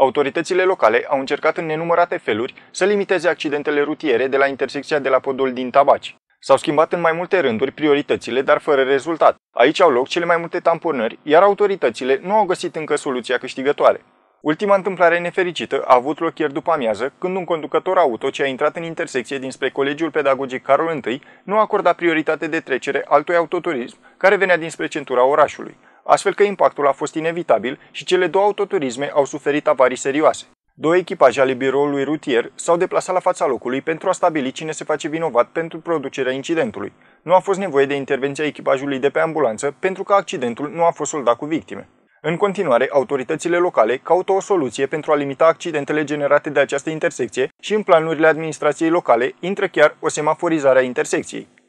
Autoritățile locale au încercat în nenumărate feluri să limiteze accidentele rutiere de la intersecția de la podul din Tabaci. S-au schimbat în mai multe rânduri prioritățile, dar fără rezultat. Aici au loc cele mai multe tamponări, iar autoritățile nu au găsit încă soluția câștigătoare. Ultima întâmplare nefericită a avut loc ieri după amiază, când un conducător auto ce a intrat în intersecție dinspre Colegiul Pedagogic Carol I nu a acordat prioritate de trecere altui autoturism care venea dinspre centura orașului astfel că impactul a fost inevitabil și cele două autoturisme au suferit avarii serioase. Două echipaje ale biroului rutier s-au deplasat la fața locului pentru a stabili cine se face vinovat pentru producerea incidentului. Nu a fost nevoie de intervenția echipajului de pe ambulanță pentru că accidentul nu a fost soldat cu victime. În continuare, autoritățile locale caută o soluție pentru a limita accidentele generate de această intersecție și în planurile administrației locale intră chiar o semaforizare a intersecției.